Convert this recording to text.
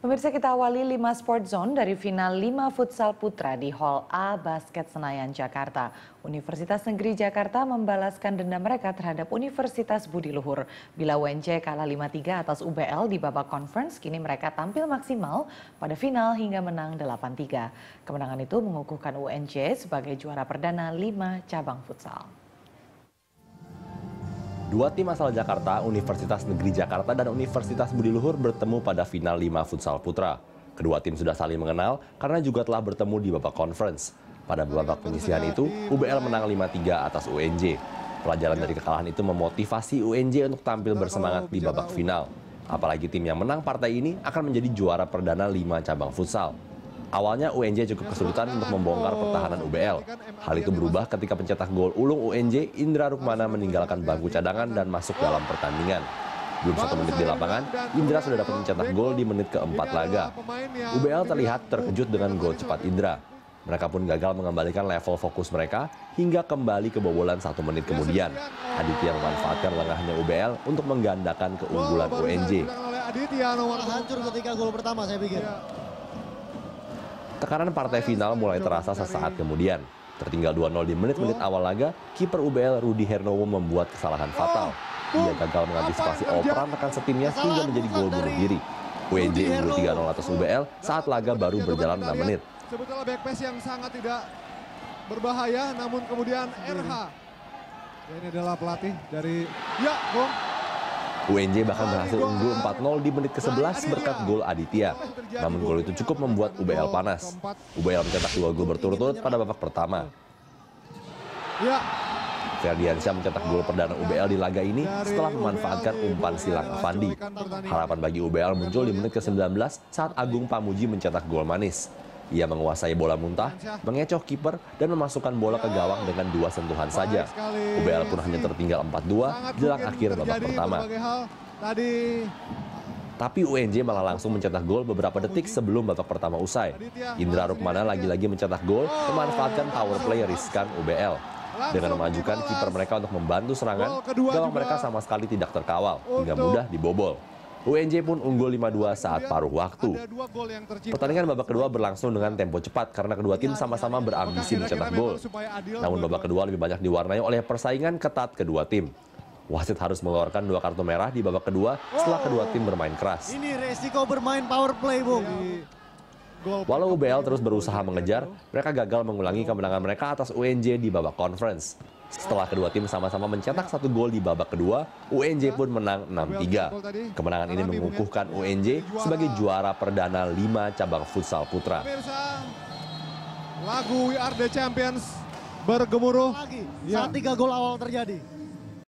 Pemirsa kita awali lima Sport Zone dari final lima futsal putra di Hall A Basket Senayan Jakarta. Universitas Negeri Jakarta membalaskan dendam mereka terhadap Universitas Budi Luhur. Bila UNJ kalah 5-3 atas UBL di babak conference, kini mereka tampil maksimal pada final hingga menang 8-3. Kemenangan itu mengukuhkan UNJ sebagai juara perdana lima cabang futsal. Dua tim asal Jakarta, Universitas Negeri Jakarta dan Universitas Budi Luhur bertemu pada final lima futsal putra. Kedua tim sudah saling mengenal karena juga telah bertemu di babak conference. Pada babak penyisihan itu, UBL menang 5-3 atas UNJ. Pelajaran dari kekalahan itu memotivasi UNJ untuk tampil bersemangat di babak final. Apalagi tim yang menang partai ini akan menjadi juara perdana lima cabang futsal. Awalnya UNJ cukup kesulitan untuk membongkar pertahanan UBL. Hal itu berubah ketika pencetak gol ulung UNJ Indra Rukmana meninggalkan bangku cadangan dan masuk dalam pertandingan. Belum satu menit di lapangan, Indra sudah dapat mencetak gol di menit keempat laga. UBL terlihat terkejut dengan gol cepat Indra. Mereka pun gagal mengembalikan level fokus mereka hingga kembali kebobolan satu menit kemudian. Aditya memanfaatkan lengahnya UBL untuk menggandakan keunggulan UNJ. Hancur ketika gol pertama saya pikir. Tekanan partai final mulai terasa sesaat kemudian. Tertinggal 2-0 di menit-menit oh. awal laga, kiper UBL Rudi Hernowo membuat kesalahan fatal. Oh. Ia gagal mengantisipasi operan rekan setimnya hingga menjadi gol bunuh diri. UNJ unggul 3-0 atas UBL saat laga baru berjalan 6 menit. Ya. Sebetulnya back pass yang sangat tidak berbahaya, namun kemudian hmm. RH. Ya, ini adalah pelatih dari... Ya, Bung. UNJ bahkan berhasil unggul 4-0 di menit ke-11 nah, berkat gol Aditya. Namun gol itu cukup membuat UBL panas. UBL mencetak dua gol berturut-turut pada babak pertama. Ya. Ferdiansyah mencetak gol perdana UBL di laga ini setelah memanfaatkan umpan silang Avandi. Harapan bagi UBL muncul di menit ke-19 saat Agung Pamuji mencetak gol manis. Ia menguasai bola muntah, mengecoh kiper, dan memasukkan bola ke gawang dengan dua sentuhan saja. UBL pun hanya tertinggal 4-2 jelang akhir babak pertama. Tadi tapi UNJ malah langsung mencetak gol beberapa detik sebelum babak pertama usai. Indra Rukmana lagi-lagi ya? mencetak gol oh, memanfaatkan power play riskan UBL. Dengan memajukan kiper mereka untuk membantu serangan, gawang mereka sama sekali tidak terkawal, hingga mudah dibobol. UNJ pun unggul 5-2 saat paruh waktu. Pertandingan babak kedua berlangsung dengan tempo cepat karena kedua tim sama-sama berambisi mencetak gol. Namun babak kedua lebih banyak diwarnai oleh persaingan ketat kedua tim. Wasit harus mengeluarkan dua kartu merah di babak kedua setelah oh. kedua tim bermain keras. Ini resiko bermain power play, Bung. Iya. Walau UBL terus berusaha mengejar, mereka gagal mengulangi kemenangan mereka atas UNJ di babak conference. Setelah kedua tim sama-sama mencetak satu gol di babak kedua, UNJ pun menang 6-3. Kemenangan ini mengukuhkan UNJ sebagai juara perdana 5 cabang futsal putra. Lagu We Are The Champions bergemuruh. Ya. saat tiga gol awal terjadi.